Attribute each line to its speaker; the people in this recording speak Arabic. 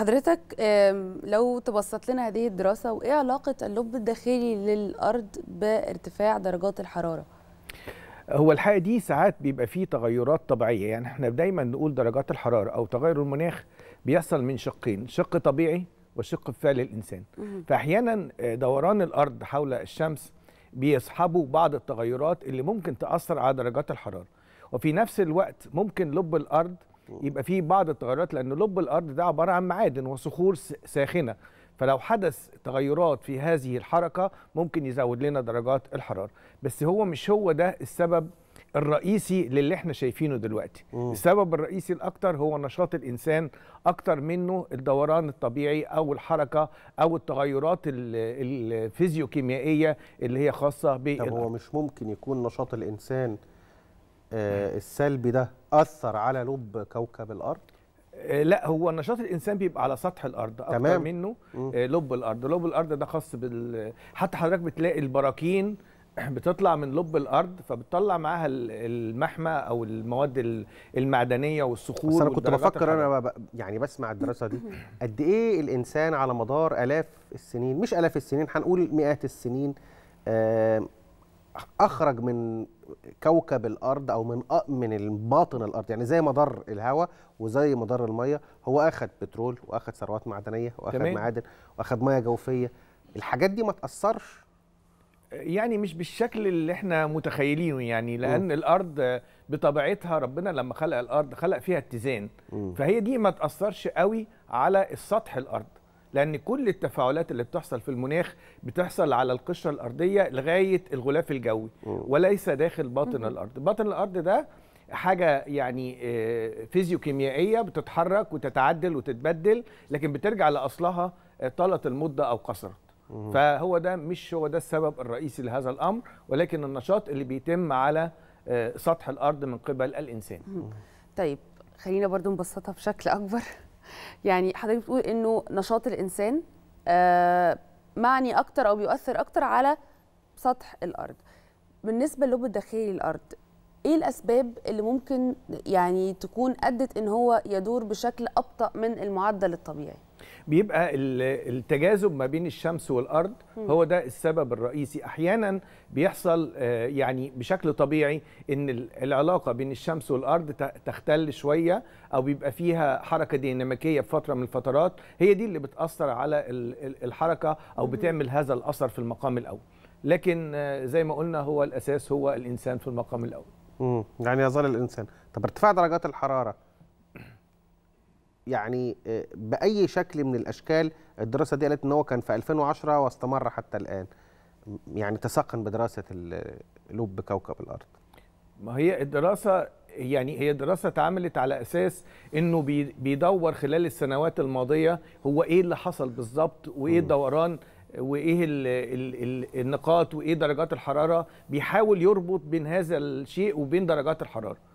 Speaker 1: حضرتك لو تبسط لنا هذه الدراسة وإيه علاقة اللب الداخلي للأرض بارتفاع درجات الحرارة؟
Speaker 2: هو الحقيقة دي ساعات بيبقى فيه تغيرات طبيعية يعني احنا دايما نقول درجات الحرارة أو تغير المناخ بيحصل من شقين شق طبيعي وشق فعل الإنسان فأحيانا آه، دوران الأرض حول الشمس بيصحبوا بعض التغيرات اللي ممكن تأثر على درجات الحرارة وفي نفس الوقت ممكن لب الأرض يبقى في بعض التغيرات لان لب الارض ده عباره عن معادن وصخور ساخنه فلو حدث تغيرات في هذه الحركه ممكن يزود لنا درجات الحراره بس هو مش هو ده السبب الرئيسي للي احنا شايفينه دلوقتي مم. السبب الرئيسي الاكتر هو نشاط الانسان اكتر منه الدوران الطبيعي او الحركه او التغيرات الفيزيوكيميائيه
Speaker 3: اللي هي خاصه بال هو مش ممكن يكون نشاط الانسان آه، السلبي ده أثر على لب كوكب الأرض؟ آه، لا هو نشاط الانسان
Speaker 2: بيبقى على سطح الارض اكتر تمام. منه م. آه، لب الارض لب الارض ده خاص بال حتى حضرتك بتلاقي البراكين بتطلع من لب الارض فبتطلع معاها المحمى او المواد
Speaker 3: المعدنيه والصخور بس انا كنت بفكر انا يعني بسمع الدراسه دي قد ايه الانسان على مدار الاف السنين مش الاف السنين هنقول مئات السنين اخرج من كوكب الارض او من من باطن الارض يعني زي مدار الهواء وزي مدار الميه هو اخذ بترول واخذ ثروات معدنيه واخذ تمام. معادن واخذ ميه جوفيه الحاجات دي ما تاثرش يعني مش بالشكل اللي احنا متخيلينه يعني لان م. الارض
Speaker 2: بطبيعتها ربنا لما خلق الارض خلق فيها اتزان فهي دي ما تاثرش قوي على السطح الارض لأن كل التفاعلات اللي بتحصل في المناخ بتحصل على القشرة الأرضية لغاية الغلاف الجوي وليس داخل باطن الأرض باطن الأرض ده حاجه يعني آه، فيزيوكيميائيه بتتحرك وتتعدل وتتبدل لكن بترجع لاصلها آه، طالت المده او قصرت فهو ده مش هو ده السبب الرئيسي لهذا الامر ولكن النشاط اللي بيتم على آه، سطح الارض من قبل الانسان
Speaker 1: طيب خلينا برضو نبسطها بشكل اكبر يعني حضرتك بتقول انه نشاط الانسان آه، معني اكتر او بيؤثر اكتر على سطح الارض بالنسبه للب الداخلي للارض ايه الاسباب اللي ممكن يعني تكون ادت ان هو يدور بشكل ابطا من المعدل الطبيعي
Speaker 2: بيبقى التجاذب ما بين الشمس والارض هو ده السبب الرئيسي احيانا بيحصل آه، يعني بشكل طبيعي ان العلاقه بين الشمس والارض تختل شويه او بيبقى فيها حركه ديناميكيه في فتره من الفترات هي دي اللي بتاثر على الحركه او بتعمل هذا الاثر في المقام الاول لكن آه، زي ما قلنا هو الاساس هو الانسان في المقام الاول يعني يظل
Speaker 3: الانسان طب ارتفاع درجات الحراره يعني آه، باي شكل من الاشكال الدراسه دي قالت ان هو كان في 2010 واستمر حتى الان يعني تسقن بدراسه لب كوكب الارض
Speaker 2: ما هي الدراسه يعني هي دراسه اتعملت على اساس انه بيدور خلال السنوات الماضيه هو ايه اللي حصل بالظبط وايه الدوران وايه النقاط وايه درجات الحراره بيحاول يربط بين هذا الشيء وبين درجات الحراره